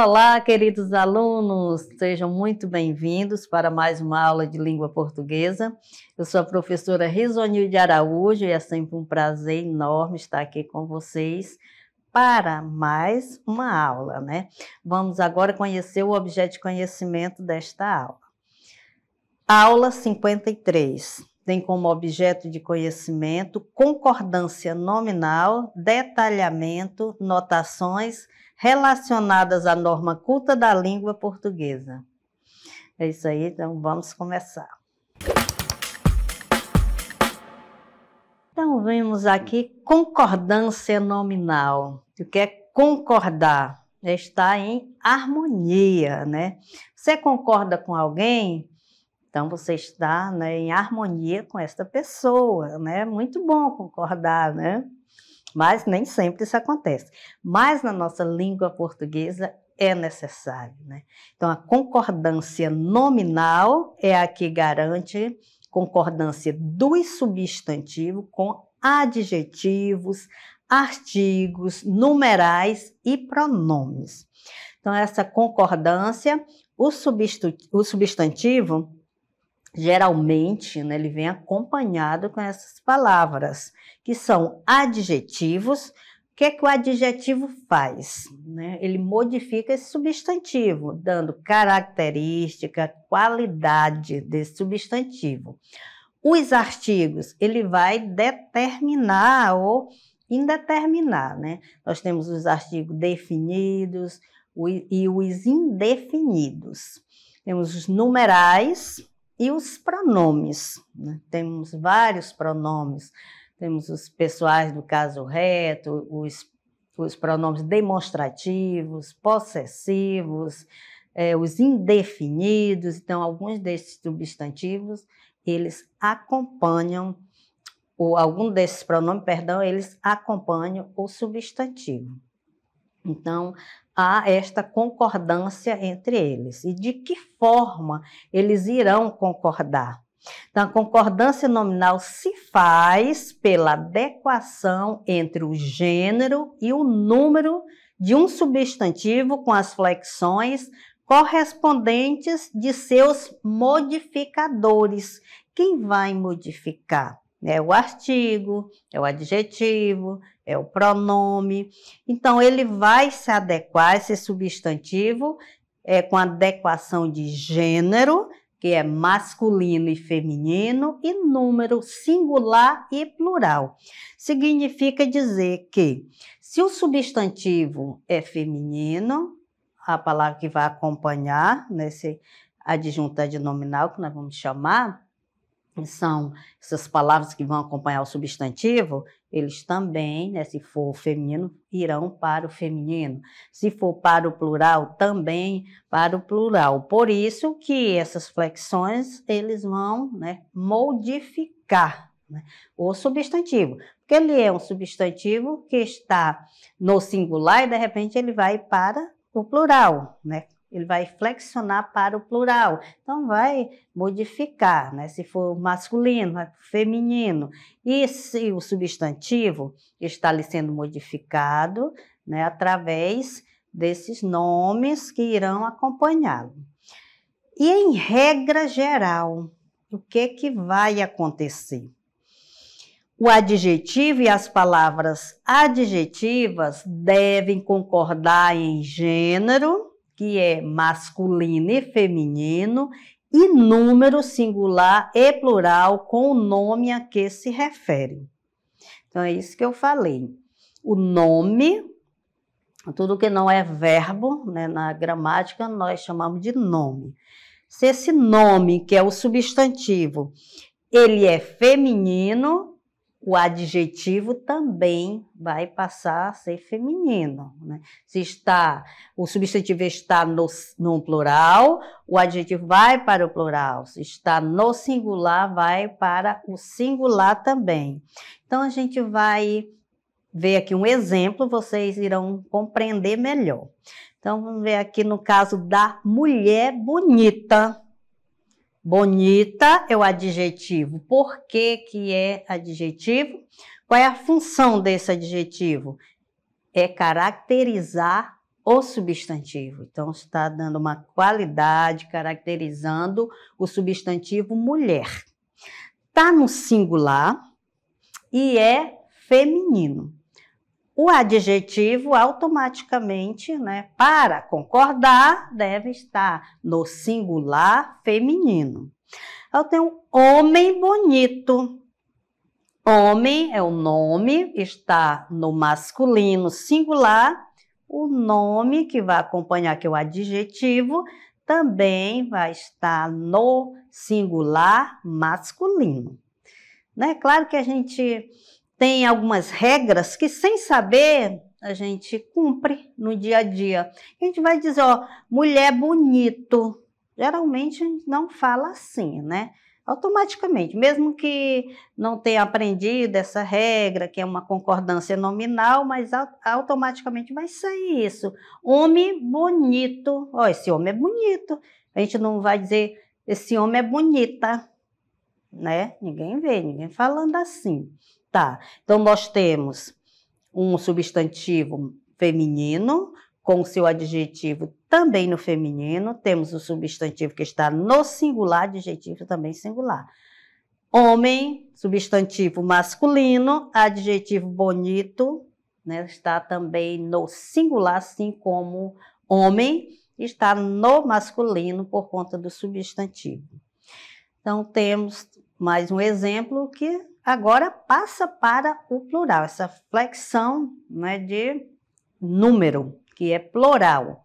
Olá, queridos alunos, sejam muito bem-vindos para mais uma aula de língua portuguesa. Eu sou a professora Risonil de Araújo e é sempre um prazer enorme estar aqui com vocês para mais uma aula, né? Vamos agora conhecer o objeto de conhecimento desta aula. Aula 53 tem como objeto de conhecimento concordância nominal, detalhamento, notações, relacionadas à norma culta da língua portuguesa. É isso aí, então vamos começar. Então vemos aqui concordância nominal. O que é concordar? É estar em harmonia, né? Você concorda com alguém? Então você está né, em harmonia com esta pessoa, né? Muito bom concordar, né? Mas nem sempre isso acontece. Mas na nossa língua portuguesa é necessário. Né? Então, a concordância nominal é a que garante concordância do substantivo com adjetivos, artigos, numerais e pronomes. Então, essa concordância, o, substantivo geralmente né, ele vem acompanhado com essas palavras, que são adjetivos. O que é que o adjetivo faz? Né? Ele modifica esse substantivo, dando característica, qualidade desse substantivo. Os artigos, ele vai determinar ou indeterminar, né? Nós temos os artigos definidos e os indefinidos. Temos os numerais, e os pronomes, né? temos vários pronomes, temos os pessoais do caso reto, os, os pronomes demonstrativos, possessivos, é, os indefinidos. Então, alguns desses substantivos, eles acompanham, ou algum desses pronomes, perdão, eles acompanham o substantivo. Então, há esta concordância entre eles e de que forma eles irão concordar. Então, a concordância nominal se faz pela adequação entre o gênero e o número de um substantivo com as flexões correspondentes de seus modificadores. Quem vai modificar? É o artigo, é o adjetivo, é o pronome. Então, ele vai se adequar, esse substantivo, é, com adequação de gênero, que é masculino e feminino, e número singular e plural. Significa dizer que, se o substantivo é feminino, a palavra que vai acompanhar nesse adjunto adnominal, que nós vamos chamar, são essas palavras que vão acompanhar o substantivo, eles também, né, se for feminino, irão para o feminino. Se for para o plural, também para o plural. Por isso que essas flexões eles vão né, modificar né, o substantivo. Porque ele é um substantivo que está no singular e de repente ele vai para o plural, né? ele vai flexionar para o plural. Então, vai modificar, né? Se for masculino, vai para feminino. E se o substantivo está ali sendo modificado, né? Através desses nomes que irão acompanhá-lo. E em regra geral, o que que vai acontecer? O adjetivo e as palavras adjetivas devem concordar em gênero, que é masculino e feminino, e número singular e plural com o nome a que se refere. Então é isso que eu falei. O nome, tudo que não é verbo, né, na gramática nós chamamos de nome. Se esse nome, que é o substantivo, ele é feminino, o adjetivo também vai passar a ser feminino. Né? Se está, o substantivo está no, no plural, o adjetivo vai para o plural. Se está no singular, vai para o singular também. Então a gente vai ver aqui um exemplo, vocês irão compreender melhor. Então vamos ver aqui no caso da mulher bonita. Bonita é o adjetivo. Por que, que é adjetivo? Qual é a função desse adjetivo? É caracterizar o substantivo. Então, está dando uma qualidade, caracterizando o substantivo mulher. Está no singular e é feminino o adjetivo automaticamente, né, para concordar, deve estar no singular feminino. Eu tenho homem bonito. Homem é o nome, está no masculino singular. O nome que vai acompanhar, que o adjetivo, também vai estar no singular masculino. Né? Claro que a gente tem algumas regras que, sem saber, a gente cumpre no dia a dia. A gente vai dizer, ó, mulher bonito. Geralmente a gente não fala assim, né? Automaticamente, mesmo que não tenha aprendido essa regra, que é uma concordância nominal, mas automaticamente vai sair isso. Homem bonito. Ó, esse homem é bonito. A gente não vai dizer esse homem é bonita, né? Ninguém vê, ninguém falando assim. Tá. Então nós temos um substantivo feminino com o seu adjetivo também no feminino, temos o substantivo que está no singular, adjetivo também singular. Homem, substantivo masculino, adjetivo bonito, né, está também no singular, assim como homem, está no masculino por conta do substantivo. Então, temos mais um exemplo que Agora passa para o plural, essa flexão né, de número, que é plural.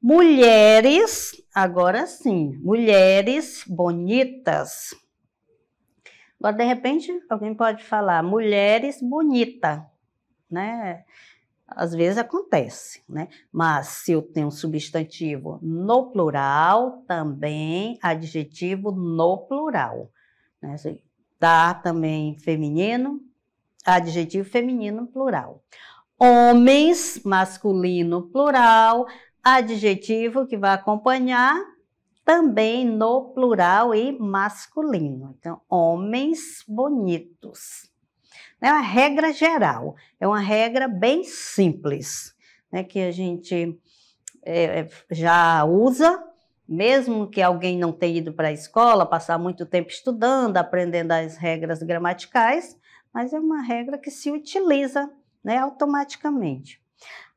Mulheres, agora sim, mulheres bonitas. Agora, de repente, alguém pode falar mulheres bonita, né? Às vezes acontece, né? Mas se eu tenho um substantivo no plural, também adjetivo no plural. Né? Tá também feminino, adjetivo feminino plural. Homens, masculino plural, adjetivo que vai acompanhar também no plural e masculino. Então, homens bonitos. É uma regra geral, é uma regra bem simples, né, que a gente é, é já usa mesmo que alguém não tenha ido para a escola, passar muito tempo estudando, aprendendo as regras gramaticais, mas é uma regra que se utiliza né, automaticamente.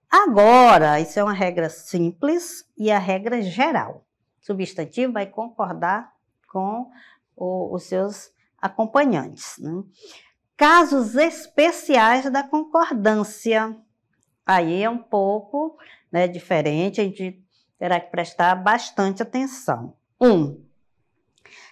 Agora, isso é uma regra simples e a regra geral. substantivo vai concordar com o, os seus acompanhantes. Né? Casos especiais da concordância. Aí é um pouco né, diferente, a gente terá que prestar bastante atenção. 1. Um,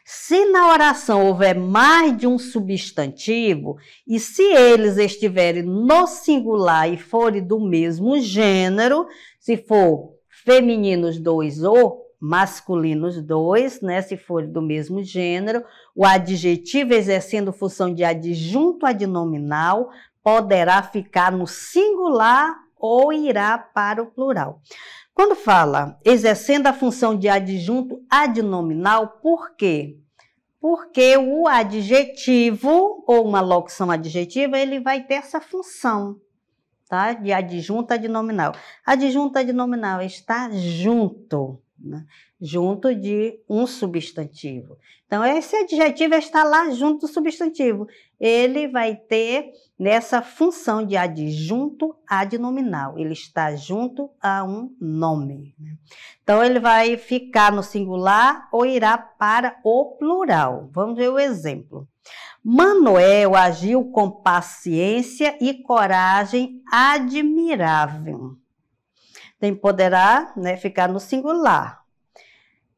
se na oração houver mais de um substantivo e se eles estiverem no singular e forem do mesmo gênero, se for femininos dois ou masculinos dois, né, se forem do mesmo gênero, o adjetivo exercendo função de adjunto adnominal poderá ficar no singular ou irá para o plural. Quando fala exercendo a função de adjunto adnominal, por quê? Porque o adjetivo ou uma locução adjetiva, ele vai ter essa função, tá? De adjunto adnominal. Adjunto adnominal está junto, né? junto de um substantivo. Então, esse adjetivo está lá junto do substantivo. Ele vai ter nessa função de adjunto adnominal. Ele está junto a um nome. Né? Então, ele vai ficar no singular ou irá para o plural. Vamos ver o exemplo. Manuel agiu com paciência e coragem admirável. Então, poderá né, ficar no singular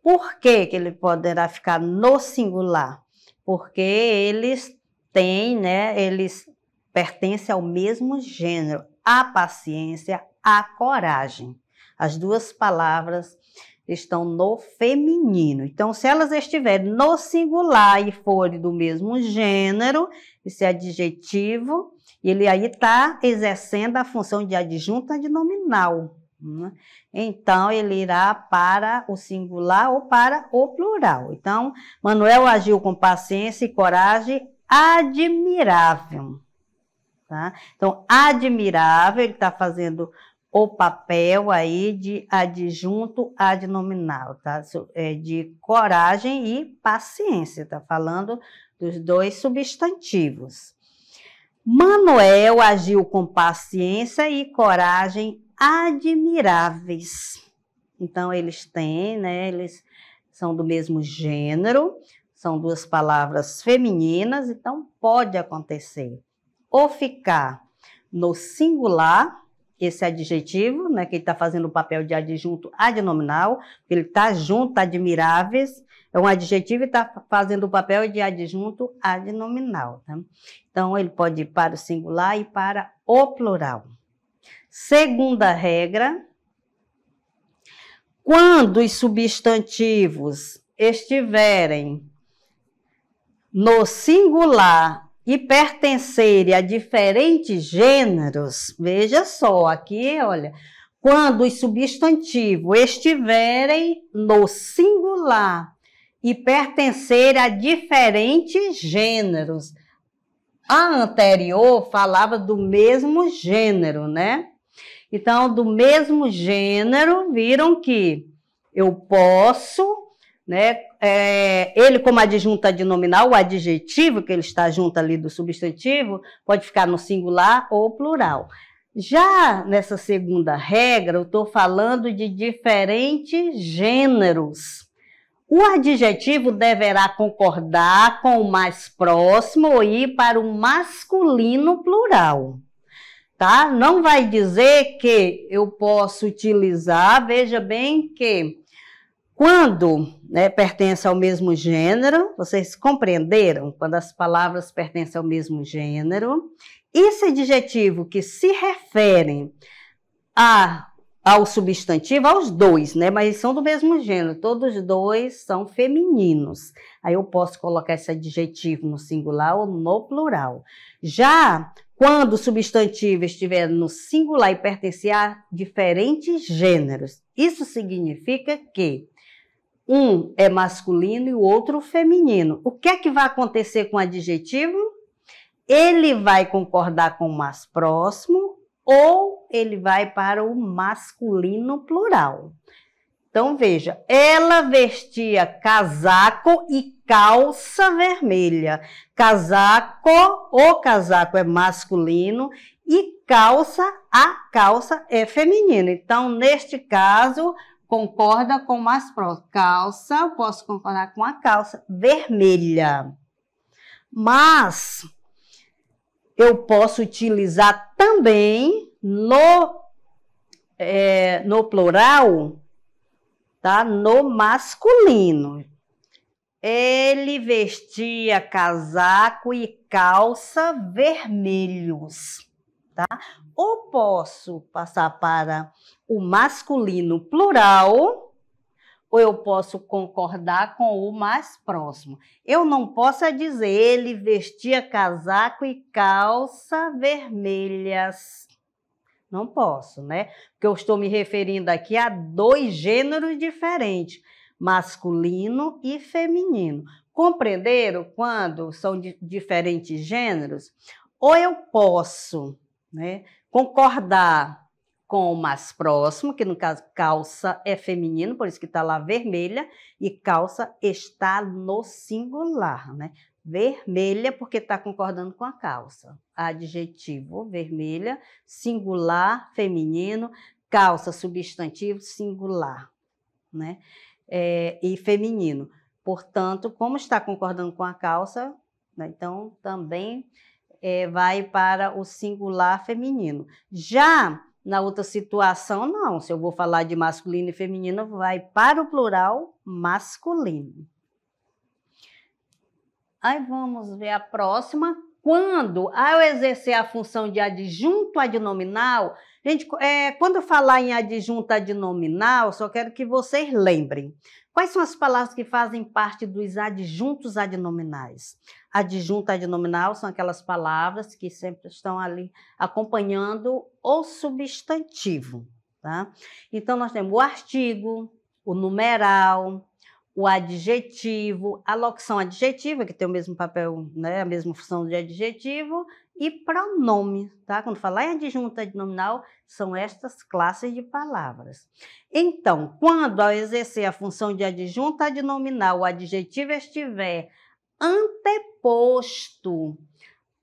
por que, que ele poderá ficar no singular? Porque eles têm, né, eles pertencem ao mesmo gênero, a paciência, a coragem. As duas palavras estão no feminino. Então, se elas estiverem no singular e forem do mesmo gênero, esse é adjetivo, ele aí está exercendo a função de adjunta de nominal. Né? Então, ele irá para o singular ou para o plural. Então, Manuel agiu com paciência e coragem admirável. Tá? Então, admirável, ele está fazendo o papel aí de adjunto adnominal, tá? É de coragem e paciência, Está falando dos dois substantivos. Manuel agiu com paciência e coragem admiráveis. Então, eles têm, né, eles são do mesmo gênero, são duas palavras femininas, então pode acontecer. Ou ficar no singular, esse adjetivo, né, que ele está fazendo o papel de adjunto adnominal, ele está junto, admiráveis, é um adjetivo e está fazendo o papel de adjunto adnominal. Tá? Então, ele pode ir para o singular e para o plural. Segunda regra, quando os substantivos estiverem no singular e pertencerem a diferentes gêneros, veja só, aqui, olha, quando os substantivos estiverem no singular e pertencerem a diferentes gêneros. A anterior falava do mesmo gênero, né? Então, do mesmo gênero, viram que eu posso, né? É, ele, como adjunta de nominal, o adjetivo que ele está junto ali do substantivo, pode ficar no singular ou plural. Já nessa segunda regra, eu estou falando de diferentes gêneros. O adjetivo deverá concordar com o mais próximo ou ir para o masculino plural tá? Não vai dizer que eu posso utilizar, veja bem que quando né, pertence ao mesmo gênero, vocês compreenderam? Quando as palavras pertencem ao mesmo gênero, esse adjetivo que se refere a, ao substantivo, aos dois, né? Mas são do mesmo gênero, todos dois são femininos. Aí eu posso colocar esse adjetivo no singular ou no plural. Já quando o substantivo estiver no singular e pertencer a diferentes gêneros, isso significa que um é masculino e o outro feminino. O que é que vai acontecer com o adjetivo? Ele vai concordar com o mais próximo ou ele vai para o masculino plural. Então veja, ela vestia casaco e calça vermelha. Casaco, o casaco é masculino e calça, a calça é feminina. Então, neste caso, concorda com o mais próximo. Calça, eu posso concordar com a calça vermelha. Mas eu posso utilizar também no, é, no plural, tá? No masculino. Ele vestia casaco e calça vermelhos, tá? Ou posso passar para o masculino plural, ou eu posso concordar com o mais próximo. Eu não posso é dizer ele vestia casaco e calça vermelhas. Não posso, né? Porque eu estou me referindo aqui a dois gêneros diferentes masculino e feminino. Compreenderam quando são diferentes gêneros? Ou eu posso né, concordar com o mais próximo, que no caso calça é feminino, por isso que está lá vermelha, e calça está no singular, né? Vermelha, porque está concordando com a calça. Adjetivo, vermelha, singular, feminino, calça, substantivo, singular, né? é, e feminino. Portanto, como está concordando com a calça, né, então também é, vai para o singular feminino. Já na outra situação, não. Se eu vou falar de masculino e feminino, vai para o plural masculino. Aí vamos ver a próxima, quando, ao exercer a função de adjunto adnominal, gente, é, quando falar em adjunto adnominal, só quero que vocês lembrem. Quais são as palavras que fazem parte dos adjuntos adnominais? Adjunto adnominal são aquelas palavras que sempre estão ali acompanhando o substantivo. Tá? Então, nós temos o artigo, o numeral, o adjetivo, a locução adjetiva, que tem o mesmo papel, né, a mesma função de adjetivo, e pronome, tá? Quando falar em adjunta adnominal, são estas classes de palavras. Então, quando ao exercer a função de adjunta adnominal, o adjetivo estiver anteposto,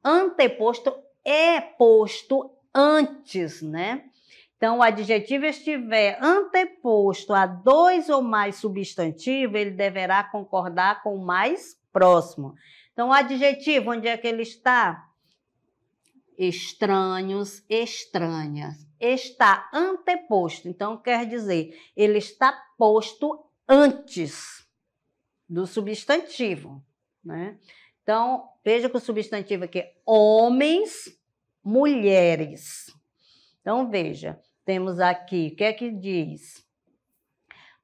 anteposto é posto antes, né? Então, o adjetivo estiver anteposto a dois ou mais substantivos, ele deverá concordar com o mais próximo. Então, o adjetivo, onde é que ele está? Estranhos, estranhas. Está anteposto. Então, quer dizer, ele está posto antes do substantivo. Né? Então, veja que o substantivo aqui é homens, mulheres. Então, veja, temos aqui, o que é que diz?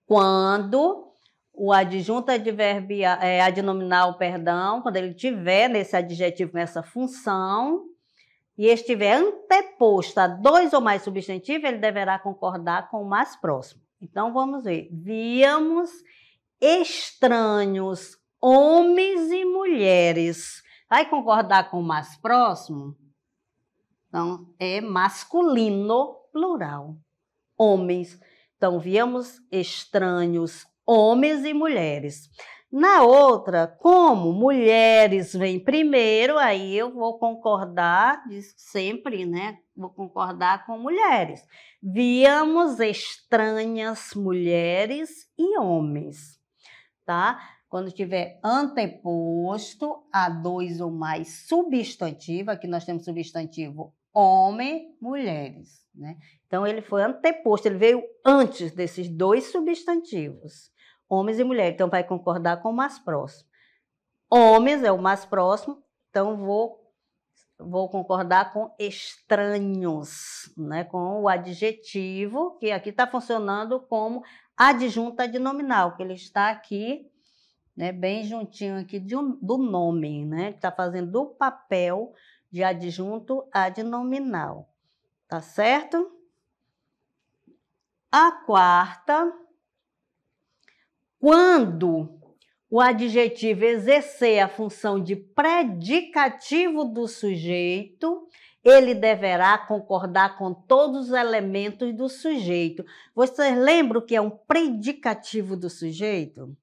Quando o adjunto adverbia, é, adnominal, perdão, quando ele tiver nesse adjetivo, nessa função, e estiver anteposto a dois ou mais substantivos, ele deverá concordar com o mais próximo. Então vamos ver. Víamos estranhos, homens e mulheres. Vai concordar com o mais próximo? Então, é masculino plural. Homens. Então, viemos estranhos, homens e mulheres. Na outra, como mulheres vem primeiro, aí eu vou concordar, sempre, né? Vou concordar com mulheres. Viamos estranhas mulheres e homens, tá? Quando tiver anteposto a dois ou mais substantivo, aqui nós temos substantivo homem, mulheres. Né? Então, ele foi anteposto, ele veio antes desses dois substantivos, homens e mulheres. Então, vai concordar com o mais próximo. Homens é o mais próximo, então vou, vou concordar com estranhos, né? com o adjetivo, que aqui está funcionando como adjunta de nominal, que ele está aqui. Né, bem juntinho aqui de, do nome, né, que está fazendo o papel de adjunto adnominal, tá certo? A quarta, quando o adjetivo exercer a função de predicativo do sujeito, ele deverá concordar com todos os elementos do sujeito. Vocês lembram o que é um predicativo do sujeito?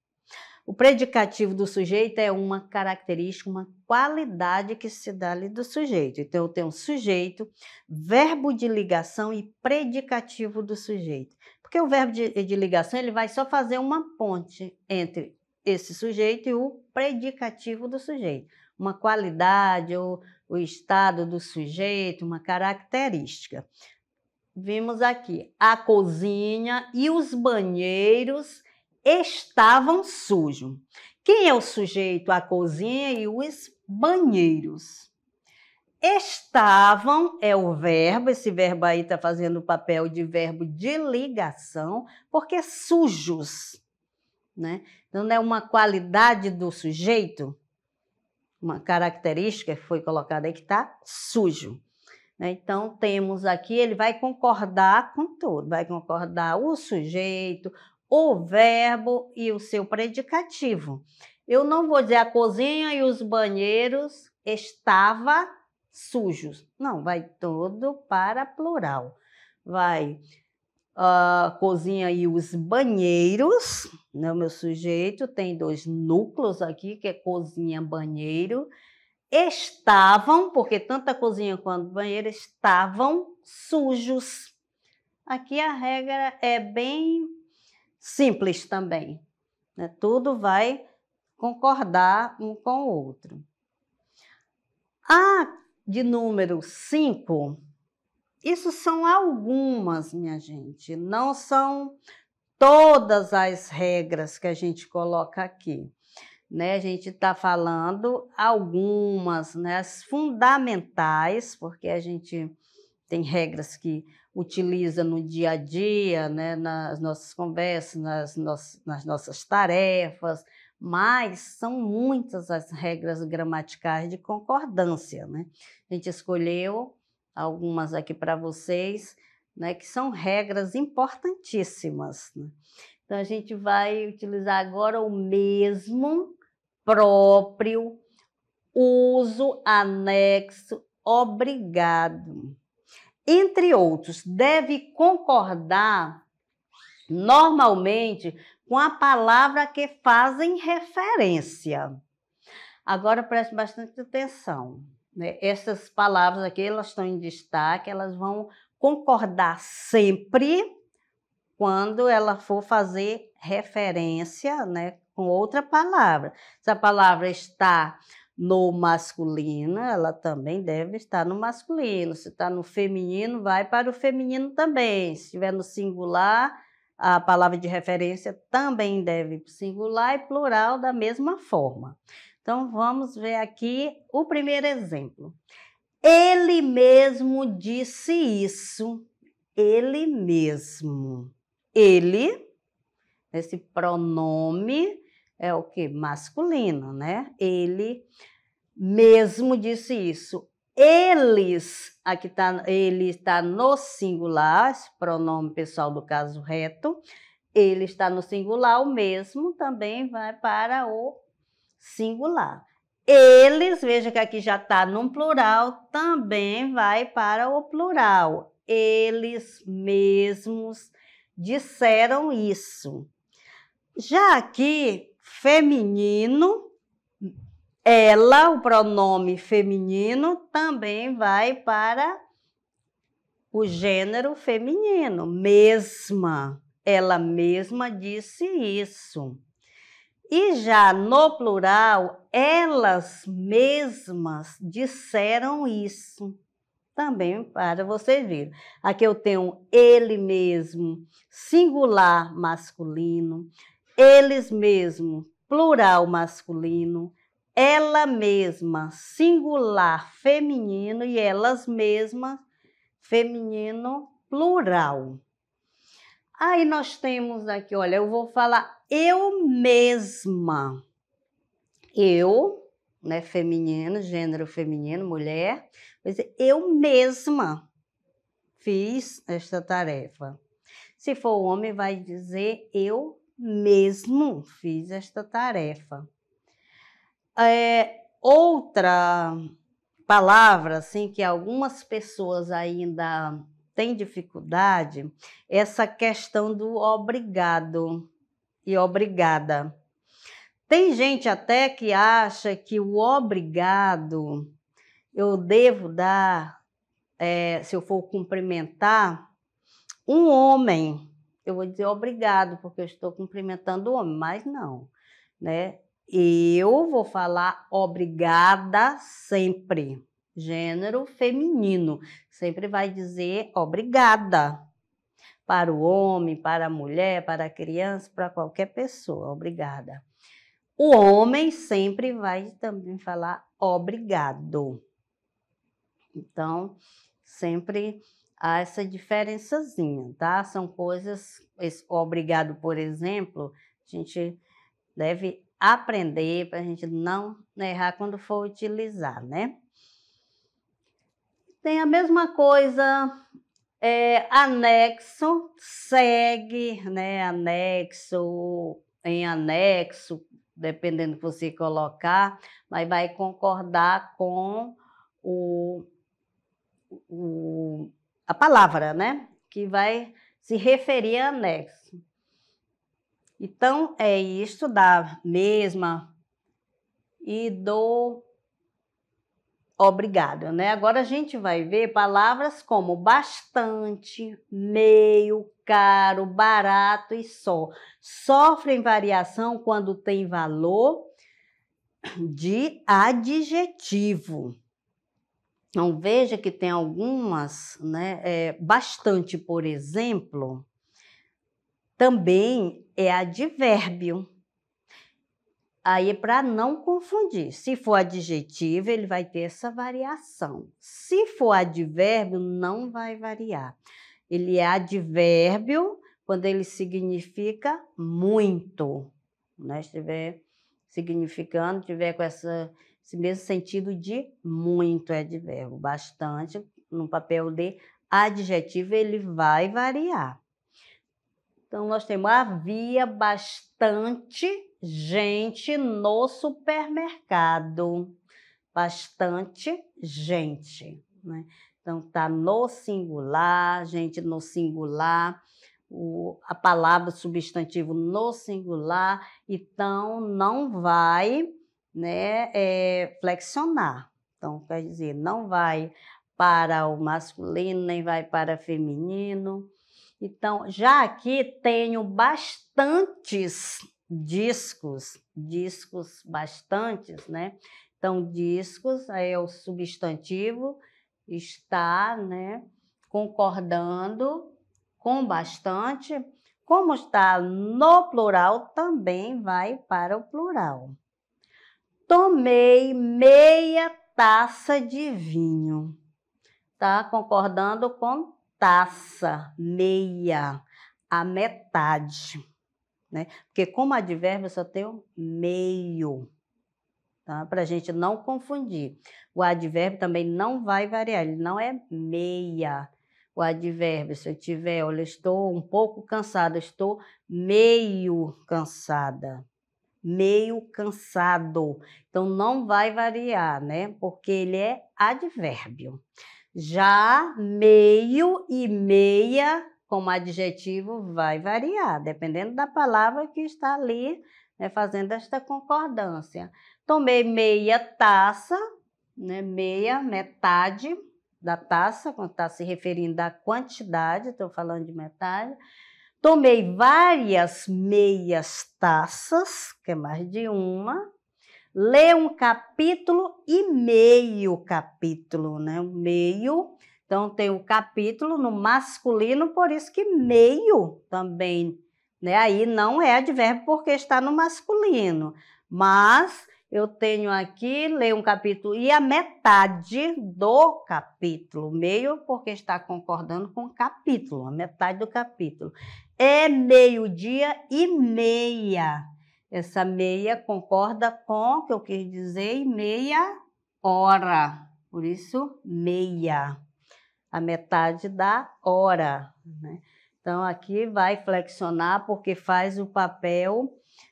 O predicativo do sujeito é uma característica, uma qualidade que se dá ali do sujeito. Então, eu tenho sujeito, verbo de ligação e predicativo do sujeito. Porque o verbo de, de ligação ele vai só fazer uma ponte entre esse sujeito e o predicativo do sujeito. Uma qualidade ou o estado do sujeito, uma característica. Vimos aqui a cozinha e os banheiros estavam sujos. Quem é o sujeito? A cozinha e os banheiros. Estavam é o verbo, esse verbo aí está fazendo o papel de verbo de ligação, porque sujos. Né? Então, não é uma qualidade do sujeito, uma característica que foi colocada aí que está sujo. Né? Então, temos aqui, ele vai concordar com tudo, vai concordar o sujeito, o verbo e o seu predicativo. Eu não vou dizer a cozinha e os banheiros estava sujos. Não, vai todo para plural. Vai a ah, cozinha e os banheiros, né? meu sujeito tem dois núcleos aqui, que é cozinha, banheiro. Estavam, porque tanto a cozinha quanto o banheiro estavam sujos. Aqui a regra é bem simples também. Né? Tudo vai concordar um com o outro. A de número 5, isso são algumas, minha gente, não são todas as regras que a gente coloca aqui. Né? A gente está falando algumas, né? as fundamentais, porque a gente tem regras que utiliza no dia a dia, né, nas nossas conversas, nas, nossas, nas nossas tarefas, mas são muitas as regras gramaticais de concordância. Né? A gente escolheu algumas aqui para vocês, né, que são regras importantíssimas. Né? Então, a gente vai utilizar agora o mesmo, próprio, uso, anexo, obrigado entre outros, deve concordar normalmente com a palavra que fazem referência. Agora preste bastante atenção. Né? Essas palavras aqui, elas estão em destaque, elas vão concordar sempre quando ela for fazer referência né, com outra palavra. Se a palavra está no masculino, ela também deve estar no masculino. Se está no feminino, vai para o feminino também. Se estiver no singular, a palavra de referência também deve singular e plural da mesma forma. Então vamos ver aqui o primeiro exemplo. Ele mesmo disse isso. Ele mesmo. Ele, esse pronome é o que? Masculino, né? Ele mesmo disse isso. Eles, aqui tá, ele está no singular, pronome pessoal do caso reto. Ele está no singular, o mesmo também vai para o singular. Eles, veja que aqui já está num plural, também vai para o plural. Eles mesmos disseram isso. Já aqui, feminino, ela, o pronome feminino, também vai para o gênero feminino, mesma. Ela mesma disse isso. E já no plural, elas mesmas disseram isso. Também para vocês verem. Aqui eu tenho ele mesmo, singular masculino eles mesmos, plural masculino, ela mesma, singular feminino e elas mesmas, feminino plural. Aí nós temos aqui, olha, eu vou falar eu mesma. Eu, né, feminino, gênero feminino, mulher, vou dizer eu mesma fiz esta tarefa. Se for homem, vai dizer eu mesmo fiz esta tarefa. É, outra palavra, assim, que algumas pessoas ainda têm dificuldade, essa questão do obrigado e obrigada. Tem gente até que acha que o obrigado eu devo dar, é, se eu for cumprimentar, um homem eu vou dizer obrigado, porque eu estou cumprimentando o homem, mas não, né? Eu vou falar obrigada sempre. Gênero feminino sempre vai dizer obrigada para o homem, para a mulher, para a criança, para qualquer pessoa. Obrigada. O homem sempre vai também falar obrigado. Então, sempre há essa diferençazinha, tá? São coisas, esse obrigado, por exemplo, a gente deve aprender para a gente não errar quando for utilizar, né? Tem a mesma coisa, é, anexo, segue, né? Anexo, em anexo, dependendo que você colocar, mas vai concordar com o, o a palavra, né? Que vai se referir a anexo. Então, é isto da mesma e do obrigado, né? Agora a gente vai ver palavras como bastante, meio, caro, barato e só. Sofrem variação quando tem valor de adjetivo. Então, veja que tem algumas, né, é, bastante, por exemplo, também é advérbio. Aí, é para não confundir, se for adjetivo, ele vai ter essa variação. Se for advérbio, não vai variar. Ele é advérbio quando ele significa muito, né? estiver significando, tiver com essa esse mesmo sentido de muito é advérbio, bastante, no papel de adjetivo, ele vai variar. Então, nós temos havia bastante gente no supermercado. Bastante gente. Né? Então, está no singular, gente no singular, o, a palavra substantivo no singular. Então, não vai né, é flexionar. Então, quer dizer, não vai para o masculino, nem vai para o feminino. Então, já aqui tenho bastantes discos, discos bastantes, né? Então, discos é o substantivo, está, né, concordando com bastante. Como está no plural, também vai para o plural tomei meia taça de vinho. Tá concordando com taça, meia, a metade. Né? Porque como advérbio só tem o meio. Tá? Para a gente não confundir. O advérbio também não vai variar, ele não é meia. O advérbio, se eu tiver, olha, estou um pouco cansada, estou meio cansada meio cansado. Então não vai variar, né? Porque ele é advérbio. Já meio e meia, como adjetivo, vai variar, dependendo da palavra que está ali né, fazendo esta concordância. Tomei então, meia taça, né, meia, metade da taça, quando está se referindo à quantidade, estou falando de metade Tomei várias meias taças, que é mais de uma. Lê um capítulo e meio capítulo, né? Um meio. Então tem o um capítulo no masculino, por isso que meio também, né? Aí não é advérbio porque está no masculino. Mas eu tenho aqui, leio um capítulo e a metade do capítulo, meio porque está concordando com o capítulo, a metade do capítulo é meio-dia e meia. Essa meia concorda com o que eu quis dizer meia hora. Por isso, meia. A metade da hora. Né? Então, aqui vai flexionar porque faz o papel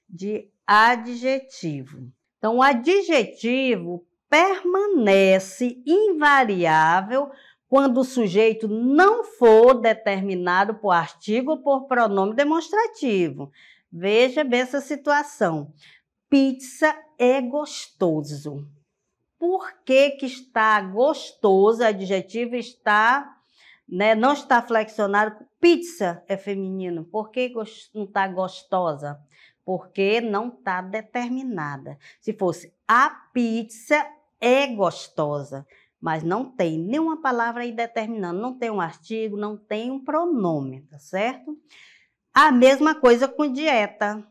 de adjetivo. Então, o adjetivo permanece invariável quando o sujeito não for determinado por artigo ou por pronome demonstrativo. Veja bem essa situação. Pizza é gostoso. Por que, que está gostoso? O adjetivo está, né, não está flexionado. Pizza é feminino. Por que não está gostosa? Porque não está determinada. Se fosse a pizza é gostosa mas não tem nenhuma palavra aí determinando, não tem um artigo, não tem um pronome, tá certo? A mesma coisa com dieta.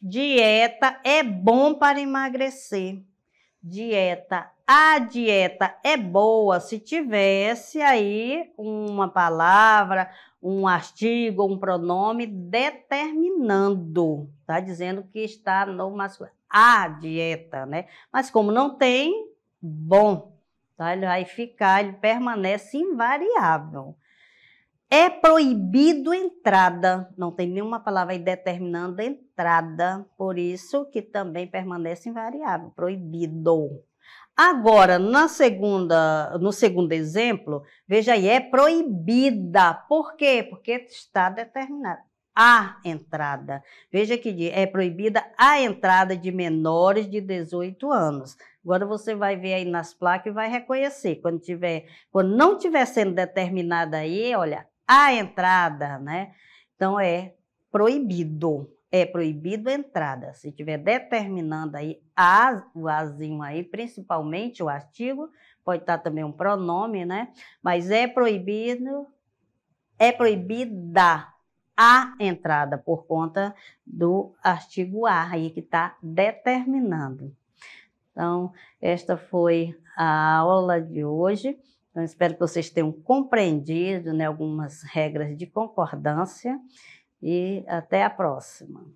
Dieta é bom para emagrecer. Dieta, a dieta é boa se tivesse aí uma palavra, um artigo, um pronome determinando, tá dizendo que está no masculino. A dieta, né? Mas como não tem, bom, Tá? Ele vai ficar, ele permanece invariável. É proibido entrada, não tem nenhuma palavra aí determinando entrada, por isso que também permanece invariável, proibido. Agora, na segunda, no segundo exemplo, veja aí, é proibida. Por quê? Porque está determinada a entrada. Veja que é proibida a entrada de menores de 18 anos. Agora você vai ver aí nas placas e vai reconhecer. Quando, tiver, quando não tiver sendo determinada aí, olha, a entrada, né? Então é proibido. É proibido a entrada. Se tiver determinando aí a, o azinho aí, principalmente o artigo, pode estar tá também um pronome, né? Mas é proibido, é proibida a entrada por conta do artigo A aí que está determinando. Então, esta foi a aula de hoje. Então, espero que vocês tenham compreendido né, algumas regras de concordância e até a próxima.